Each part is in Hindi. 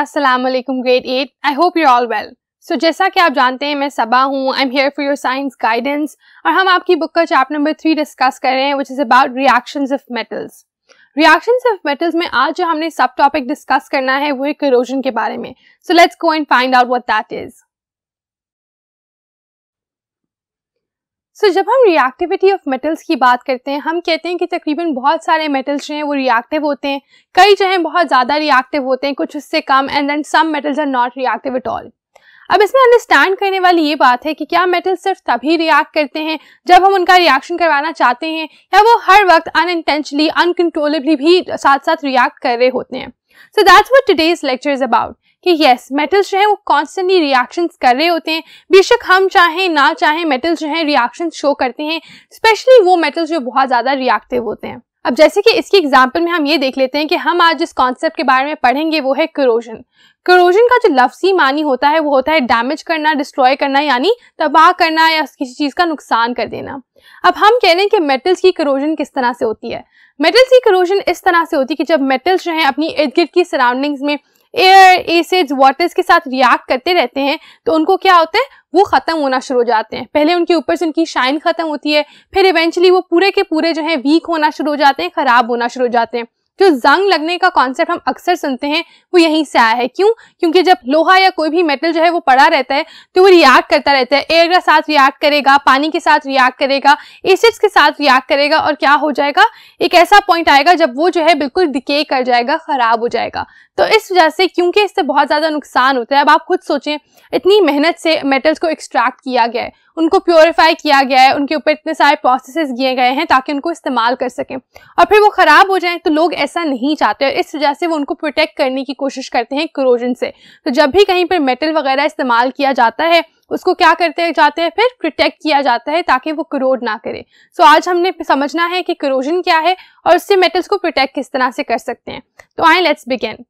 असलम वालेकुम grade eight I hope you all well so जैसा कि आप जानते हैं मैं सबा हूँ I am here for your science guidance और हम आपकी बुक का चैप्टर नंबर थ्री डिस्कस कर रहे हैं which is about reaction of metals reaction of metals में आज जो हमने सब टॉपिक डिस्कस करना है वो है करोजन के बारे में so let's go and find out what that is so so, जब हम रिएक्टिविटी ऑफ मेटल्स की बात करते हैं हम कहते हैं कि तकरीबन बहुत सारे मेटल्स जो हैं वो रिएक्टिव होते हैं कई जो हैं बहुत ज़्यादा रिएक्टिव होते हैं कुछ उससे कम and then some metals are not reactive at all अब इसमें अंडरस्टैंड करने वाली ये बात है कि क्या मेटल सिर्फ तभी रिएक्ट करते हैं जब हम उनका रिएक्शन करवाना चाहते हैं या वो हर वक्त अनइंटेंशली अनकंट्रोलेबली भी साथ साथ रिएक्ट कर रहे होते हैं so that's what today's lecture is about कि येस मेटल्स जो हैं वो कॉन्स्टेंटली रिएक्शंस कर रहे होते हैं बेशक हम चाहें ना चाहें मेटल्स जो हैं रिएक्शंस शो करते हैं स्पेशली वो मेटल्स जो बहुत ज़्यादा रिएक्टिव होते हैं अब जैसे कि इसकी एग्जाम्पल में हम ये देख लेते हैं कि हम आज जिस कॉन्सेप्ट के बारे में पढ़ेंगे वो है क्रोजन क्रोजन का जो लफ्जी मानी होता है वो होता है डैमेज करना डिस्ट्रॉय करना यानी तबाह करना या किसी चीज़ का नुकसान कर देना अब हम कह रहे हैं कि मेटल्स की करोजन किस तरह से होती है मेटल्स की करोजन इस तरह से होती है कि जब मेटल्स जो हैं अपनी इर्द गिर्द की सराउंडिंग्स में एयर एसिड्स वाटर्स के साथ रिएक्ट करते रहते हैं तो उनको क्या होता है वो ख़त्म होना शुरू हो जाते हैं पहले उनके ऊपर से उनकी शाइन ख़त्म होती है फिर इवेंचुअली वो पूरे के पूरे जो है वीक होना शुरू हो जाते हैं ख़राब होना शुरू हो जाते हैं जो जंग लगने का कॉन्सेप्ट हम अक्सर सुनते हैं वो यहीं से आया है क्यों क्योंकि जब लोहा या कोई भी मेटल जो है वो पड़ा रहता है तो वो रिएक्ट करता रहता है एयर के साथ रिएक्ट करेगा पानी के साथ रिएक्ट करेगा एसिड्स के साथ रिएक्ट करेगा और क्या हो जाएगा एक ऐसा पॉइंट आएगा जब वो जो है बिल्कुल डिके कर जाएगा खराब हो जाएगा तो इस वजह से क्योंकि इससे बहुत ज़्यादा नुकसान होता है अब आप खुद सोचें इतनी मेहनत से मेटल्स को एक्सट्रैक्ट किया गया है उनको प्योरीफाई किया गया है उनके ऊपर इतने सारे प्रोसेसेस किए गए हैं ताकि उनको इस्तेमाल कर सकें और फिर वो ख़राब हो जाएं तो लोग ऐसा नहीं चाहते और इस वजह से वो उनको प्रोटेक्ट करने की कोशिश करते हैं क्रोजन से तो जब भी कहीं पर मेटल वगैरह इस्तेमाल किया जाता है उसको क्या करते जाते हैं फिर प्रोटेक्ट किया जाता है ताकि वो क्रोड ना करे सो तो so, आज हमने समझना है कि क्रोजन क्या है और उससे मेटल्स को प्रोटेक्ट किस तरह से कर सकते हैं तो आए let's begin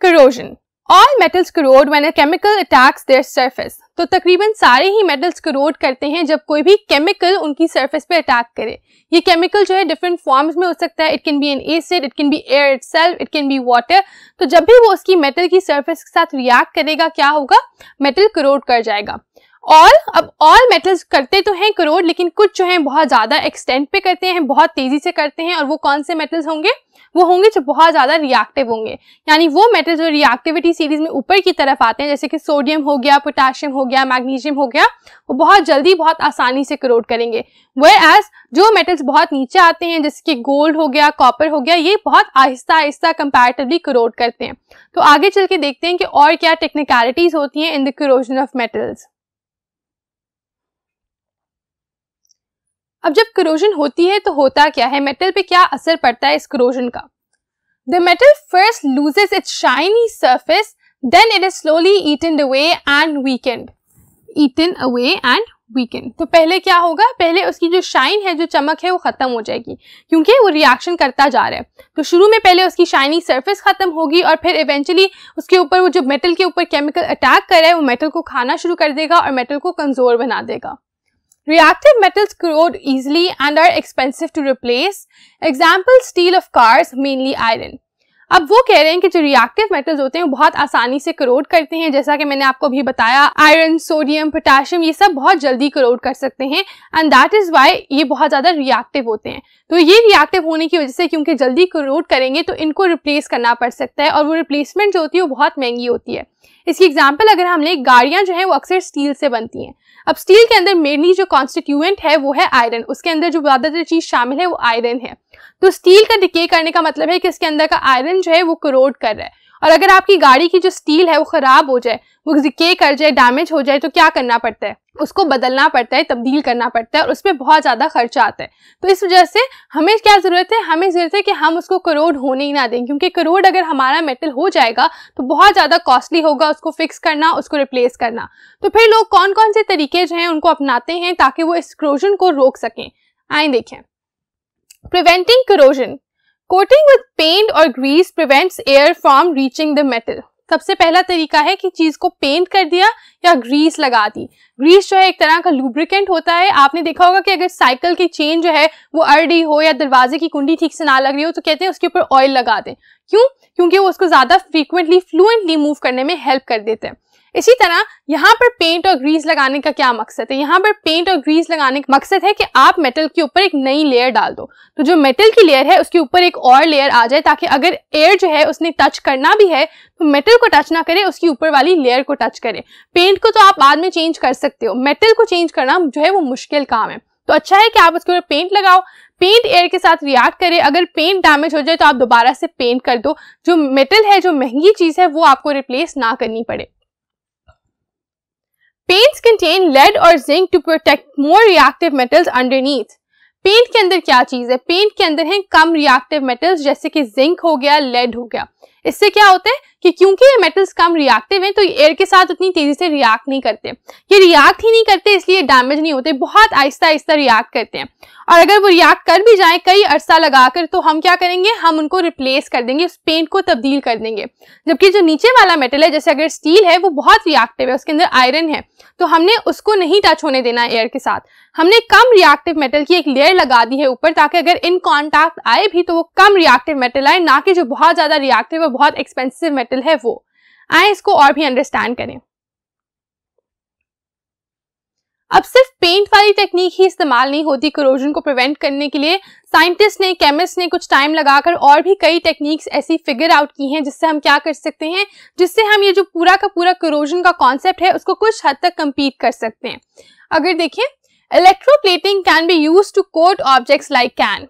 corrosion all metals corrode when a chemical attacks their surface तो तकरीबन सारे ही मेटल्स क्रोड करते हैं जब कोई भी केमिकल उनकी सर्फेस पे अटैक करे ये केमिकल जो है डिफरेंट फॉर्म्स में हो सकता है it can be an acid it can be air it it can be water तो जब भी वो उसकी मेटल की सर्फेस के साथ रिएक्ट करेगा क्या होगा मेटल करोड कर जाएगा और अब ऑल मेटल्स करते तो हैं करोड़ लेकिन कुछ जो हैं बहुत ज़्यादा एक्सटेंट पे करते हैं बहुत तेज़ी से करते हैं और वो कौन से मेटल्स होंगे वो होंगे जो बहुत ज़्यादा रिएक्टिव होंगे यानी वो मेटल जो रिएक्टिविटी सीरीज में ऊपर की तरफ आते हैं जैसे कि सोडियम हो गया पोटाशियम हो गया मैग्नीशियम हो गया वो बहुत जल्दी बहुत आसानी से करोड करेंगे वे एज जो मेटल्स बहुत नीचे आते हैं जैसे कि गोल्ड हो गया कॉपर हो गया ये बहुत आहिस्ता आहिस्ता कंपेरेटिवली करोड करते हैं तो आगे चल के देखते हैं कि और क्या टेक्निकलिटीज़ होती हैं in the corrosion of metals अब जब क्रोजन होती है तो होता क्या है मेटल पे क्या असर पड़ता है इस क्रोजन का the metal first loses its shiny surface then it is slowly eaten away and weakened eaten away and weakened तो पहले क्या होगा पहले उसकी जो शाइन है जो चमक है वो ख़त्म हो जाएगी क्योंकि वो रिएक्शन करता जा रहा है तो शुरू में पहले उसकी शाइनी सर्फेस ख़त्म होगी और फिर इवेंचुअली उसके ऊपर वो जो मेटल के ऊपर केमिकल अटैक कर रहा है वो मेटल को खाना शुरू कर देगा और मेटल को कमज़ोर बना देगा Reactive metals corrode easily and are expensive to replace. Example steel of cars, mainly iron. अब वो कह रहे हैं कि जो रिएक्टिव मेटल्स होते हैं वो बहुत आसानी से करोड करते हैं जैसा कि मैंने आपको अभी बताया आयरन सोडियम पोटाशियम ये सब बहुत जल्दी करोड कर सकते हैं एंड दैट इज वाई ये बहुत ज़्यादा रिएक्टिव होते हैं तो ये रिएक्टिव होने की वजह से क्योंकि जल्दी करोड करेंगे तो इनको रिप्लेस करना पड़ सकता है और वो रिप्लेसमेंट जो होती है वो बहुत महंगी होती है इसकी एग्जाम्पल अगर हम लें गाड़ियाँ जो हैं वो अक्सर स्टील से बनती हैं अब स्टील के अंदर मेनली जो कॉन्स्टिट्यूएंट है वो है आयरन उसके अंदर जो ज़्यादातर चीज़ शामिल है वो आयरन है तो स्टील का डिके करने का मतलब है कि इसके अंदर का आयरन जो है वो करोड कर रहा है और अगर आपकी गाड़ी की जो स्टील है वो ख़राब हो जाए वो डिके कर जाए डैमेज हो जाए तो क्या करना पड़ता है उसको बदलना पड़ता है तब्दील करना पड़ता है और उसमें बहुत ज़्यादा खर्चा आता है तो इस वजह से हमें क्या ज़रूरत है हमें ज़रूरत है कि हम उसको करोड़ होने ही ना दें क्योंकि करोड़ अगर हमारा मेटल हो जाएगा तो बहुत ज़्यादा कॉस्टली होगा उसको फिक्स करना उसको रिप्लेस करना तो फिर लोग कौन कौन से तरीके जो हैं उनको अपनाते हैं ताकि वो इस क्रोजन को रोक सकें आए देखें preventing corrosion coating with paint और grease prevents air from reaching the metal सबसे पहला तरीका है कि चीज़ को पेंट कर दिया या ग्रीस लगा दी ग्रीस जो है एक तरह का लुब्रिकेंट होता है आपने देखा होगा कि अगर साइकिल की चेन जो है वो अड़ हो या दरवाजे की कुंडी ठीक से ना लग रही हो तो कहते हैं उसके ऊपर ऑयल लगा दें क्यों क्योंकि वो उसको ज़्यादा फ्रीक्वेंटली फ्लुएंटली मूव करने में हेल्प कर देते हैं इसी तरह यहाँ पर पेंट और ग्रीस लगाने का क्या मकसद है यहाँ पर पेंट और ग्रीस लगाने का मकसद है कि आप मेटल के ऊपर एक नई लेयर डाल दो तो जो मेटल की लेयर है उसके ऊपर एक और लेयर आ जाए ताकि अगर एयर जो है उसने टच करना भी है तो मेटल को टच ना करे उसकी ऊपर वाली लेयर को टच करे पेंट को तो आप बाद में चेंज कर सकते हो मेटल को चेंज करना जो है वो मुश्किल काम है तो अच्छा है कि आप उसके ऊपर पेंट लगाओ पेंट एयर के साथ रिएक्ट करे अगर पेंट डैमेज हो जाए तो आप दोबारा से पेंट कर दो जो मेटल है जो महंगी चीज़ है वो आपको रिप्लेस ना करनी पड़े पेंट्स कंटेन लेड और zinc to protect more reactive metals underneath paint के अंदर क्या चीज है पेंट के अंदर है कम रिएक्टिव मेटल्स जैसे कि जिंक हो गया लेड हो गया इससे क्या होता है कि क्योंकि ये मेटल्स कम रिएक्टिव हैं तो एयर के साथ उतनी तेजी से रिएक्ट नहीं करते ये रिएक्ट ही नहीं करते इसलिए डैमेज नहीं होते बहुत आहिस्ता आहिस्ता रिएक्ट करते हैं और अगर वो रिएक्ट कर भी जाए कई अरसा लगाकर तो हम क्या करेंगे हम उनको रिप्लेस कर देंगे उस पेंट को तब्दील कर देंगे जबकि जो नीचे वाला मेटल है जैसे अगर स्टील है वो बहुत रिएक्टिव है उसके अंदर आयरन है तो हमने उसको नहीं टच होने देना एयर के साथ हमने कम रिएक्टिव मेटल की एक लेयर लगा दी है ऊपर ताकि अगर इन कॉन्टैक्ट आए भी तो वो कम रिएक्टिव मेटल आए ना कि जो बहुत ज्यादा रिएक्टिव बहुत एक्सपेंसिव मेटल है वो आए इसको और भी अंडरस्टैंड करें अब सिर्फ पेंट वाली टेक्निक ही इस्तेमाल नहीं होती क्रोजन को प्रिवेंट करने के लिए साइंटिस्ट ने केमिस्ट ने कुछ टाइम लगाकर और भी कई टेक्निक्स ऐसी फिगर आउट की हैं जिससे हम क्या कर सकते हैं जिससे हम ये जो पूरा का पूरा क्रोजन का कॉन्सेप्ट है उसको कुछ हद तक कम्पीट कर सकते हैं अगर देखें electroplating can be use to coat objects like can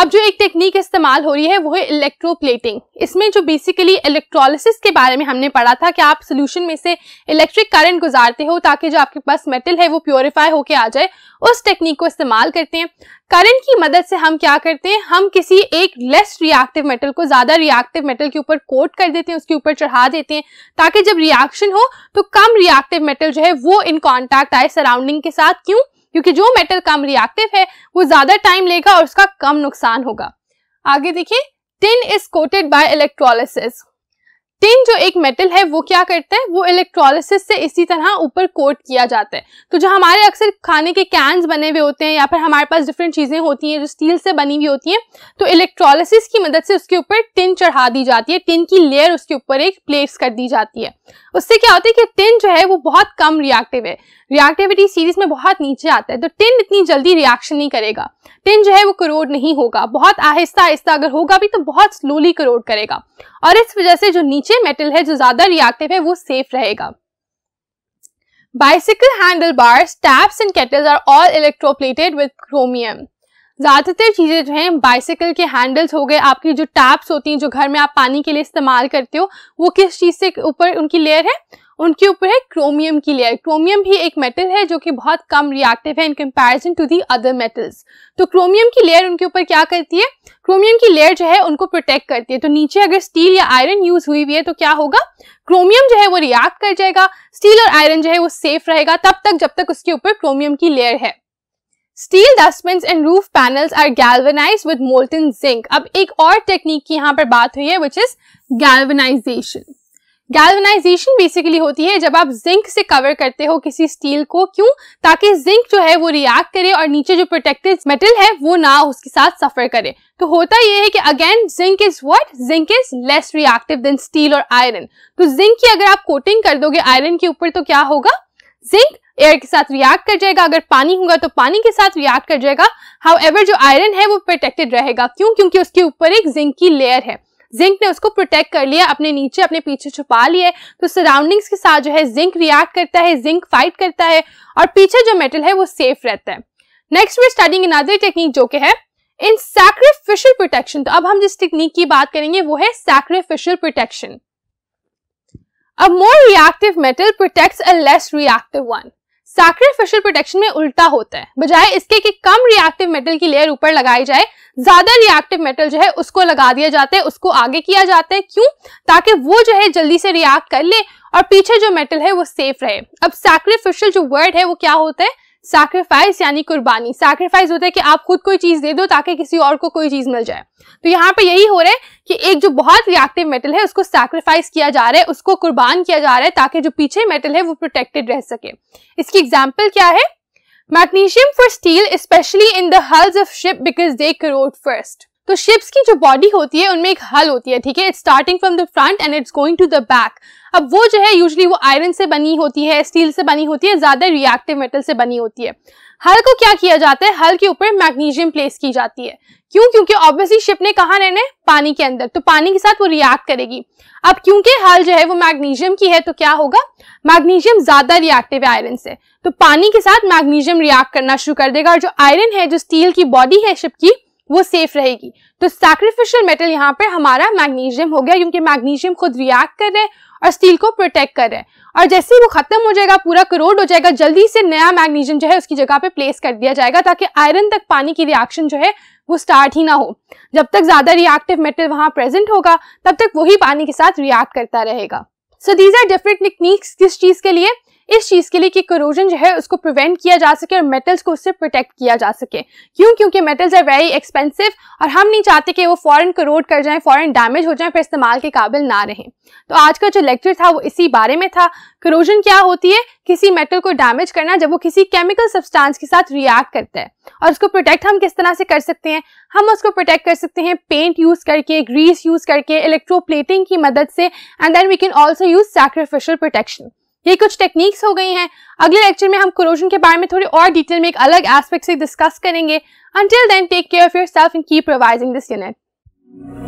अब जो एक टेक्निक इस्तेमाल हो रही है वो है इलेक्ट्रोप्लेटिंग इसमें जो बेसिकली इलेक्ट्रोलिसिस के बारे में हमने पढ़ा था कि आप सोल्यूशन में से इलेक्ट्रिक करंट गुजारते हो ताकि जो आपके पास मेटल है वो प्योरीफाई होके आ जाए उस टेक्निक को इस्तेमाल करते हैं करंट की मदद से हम क्या करते हैं हम किसी एक लेस रिएक्टिव मेटल को ज़्यादा रिएक्टिव मेटल के ऊपर कोट कर देते हैं उसके ऊपर चढ़ा देते हैं ताकि जब रिएक्शन हो तो कम रिएक्टिव मेटल जो है वो इन कॉन्टैक्ट आए सराउंडिंग के साथ क्यों क्योंकि जो मेटल कम रिएक्टिव है वो ज्यादा टाइम लेगा और उसका कम नुकसान होगा आगे देखिए tin is coated by electrolysis tin जो एक मेटल है वो क्या करता है वो इलेक्ट्रोलिसिस से इसी तरह ऊपर कोट किया जाता है तो जो हमारे अक्सर खाने के कैंस बने हुए होते हैं या फिर हमारे पास डिफरेंट चीज़ें होती हैं जो स्टील से बनी हुई होती हैं तो इलेक्ट्रोलिसिस की मदद से उसके ऊपर टिन चढ़ा दी जाती है टिन की लेयर उसके ऊपर एक प्लेस कर दी जाती है उससे क्या होता है कि टिन जो है वो बहुत कम रिएक्टिव है रिएक्टिविटी सीरीज में बहुत नीचे आता है तो टिन इतनी जल्दी रिएक्शन नहीं करेगा टिन जो है वो करोड नहीं होगा बहुत आहिस्ता आहिस्ता अगर होगा भी तो बहुत स्लोली करोड करेगा और इस वजह से जो नीचे नीचे मेटल है जो ज्यादा रिएक्टिव है वो सेफ रहेगा bicycle handle bars taps and kettles are all electroplated with chromium ज्यादातर चीजें जो हैं बाइसिकल के हैंडल्स हो गए आपकी जो टैप्स होती हैं जो घर में आप पानी के लिए इस्तेमाल करते हो वो किस चीज से ऊपर उनकी लेयर है उनके ऊपर है क्रोमियम की लेयर क्रोमियम भी एक मेटल है जो कि बहुत कम रिएक्टिव है in comparison to the other metals तो क्रोमियम की लेयर उनके ऊपर क्या करती है क्रोमियम की लेयर जो है उनको प्रोटेक्ट करती है तो नीचे अगर स्टील या आयरन यूज हुई हुई है तो क्या होगा क्रोमियम जो है वो रिएक्ट कर जाएगा स्टील और आयरन जो है वो सेफ रहेगा तब तक जब तक उसके ऊपर क्रोमियम की लेयर है steel dustbin and roof panels are galvanise with molten zinc अब एक और टेक्निक की यहाँ पर बात हुई है which is galvanisation galvanisation basically होती है जब आप जिंक से कवर करते हो किसी स्टील को क्यों ताकि जिंक जो है वो रिएक्ट करे और नीचे जो प्रोटेक्टेड मेटल है वो ना उसके साथ सफर करे तो होता यह है कि again zinc is what zinc is less reactive than steel और आयरन तो जिंक की अगर आप कोटिंग कर दोगे आयरन के ऊपर तो क्या होगा जिंक एयर के साथ रिएक्ट कर जाएगा अगर पानी होगा तो पानी के साथ रिएक्ट कर जाएगा हाउ जो आयरन है वो प्रोटेक्टेड रहेगा क्यों क्योंकि उसके ऊपर एक जिंक की लेयर है जिंक ने उसको प्रोटेक्ट कर लिया अपने नीचे अपने पीछे छुपा लिया तो सराउंडिंग्स के साथ जो है जिंक रिएक्ट करता है जिंक फाइट करता है और पीछे जो मेटल है वो सेफ रहता है next we starting another technique जो कि है इन सैक्रिफिशियल प्रोटेक्शन तो अब हम जिस टेक्निक की बात करेंगे वो है sacrificial protection a more reactive metal protect a less reactive one sacrificial protection में उल्टा होता है बजाय इसके कि कम रिएक्टिव मेटल की लेयर ऊपर लगाई जाए ज्यादा रिएक्टिव मेटल जो है उसको लगा दिया जाता है उसको आगे किया जाता है क्यों ताकि वो जो है जल्दी से रिएक्ट कर ले और पीछे जो मेटल है वो सेफ रहे अब सैक्रिफिशियल जो वर्ड है वो क्या होता है सैक्रिफाइस यानी कुर्बानी सैक्रिफाइस होता है कि आप खुद कोई चीज दे दो ताकि किसी और को कोई चीज मिल जाए तो यहाँ पे यही हो रहा है कि एक जो बहुत रिएक्टिव मेटल है उसको सैक्रिफाइस किया जा रहा है उसको कुर्बान किया जा रहा है ताकि जो पीछे मेटल है वो प्रोटेक्टेड रह सके इसकी एग्जाम्पल क्या है magnesium for steel specially in the hulls of ship because they corrode first तो शिप्स की जो बॉडी होती है उनमें एक हल होती है ठीक है it's starting from the front end it's going to the back अब वो जो है यूजली वो आयरन से बनी होती है स्टील से बनी होती है ज्यादा रिएक्टिव मेटल से बनी होती है हल को क्या किया जाता है हल के ऊपर मैग्नीशियम प्लेस की जाती है क्यों क्योंकि ऑब्वियसली शिप ने कहा रहना है पानी के अंदर तो पानी के साथ वो रिएक्ट करेगी अब क्योंकि हल जो है वो मैग्नीशियम की है तो क्या होगा मैग्नीशियम ज्यादा रिएक्टिव है आयरन से तो पानी के साथ मैग्नीशियम रिएक्ट करना शुरू कर देगा और जो आयरन है जो स्टील की बॉडी है शिप की वो सेफ रहेगी तो सैक्रिफिशियल मेटल यहाँ पर हमारा मैग्नीशियम हो गया क्योंकि मैग्नीशियम खुद रिएक्ट कर रहे हैं और स्टील को प्रोटेक्ट कर रहे हैं और जैसे ही वो खत्म हो जाएगा पूरा करोड हो जाएगा जल्दी से नया मैग्नीशियम जो है उसकी जगह पे प्लेस कर दिया जाएगा ताकि आयरन तक पानी की रिएक्शन जो है वो स्टार्ट ही ना हो जब तक ज्यादा रिएक्टिव मेटल वहां प्रेजेंट होगा तब तक वही पानी के साथ रिएक्ट करता रहेगा so these are different techniques किस चीज के लिए इस चीज के लिए कि करोजन जो है उसको प्रिवेंट किया जा सके और मेटल्स को उससे प्रोटेक्ट किया जा सके क्यों क्योंकि मेटल्स आर वेरी एक्सपेंसिव और हम नहीं चाहते कि वो फॉरन करोड कर जाएं फॉरन डैमेज हो जाएं फिर इस्तेमाल के काबिल ना रहें तो आज का जो लेक्चर था वो इसी बारे में था करोजन क्या होती है किसी मेटल को डैमेज करना जब वो किसी केमिकल सब्सटेंस के साथ रिएक्ट करता है और उसको प्रोटेक्ट हम किस तरह से कर सकते हैं हम उसको प्रोटेक्ट कर सकते हैं पेंट यूज़ करके ग्रीस यूज़ करके इलेक्ट्रोप्लेटिंग की मदद से and then we can also use sacrificial protection ये कुछ टेक्निक्स हो गई हैं अगले लेक्चर में हम क्रोशन के बारे में थोड़ी और डिटेल में एक अलग एस्पेक्ट से डिस्कस करेंगे until then take care of yourself and keep revising this unit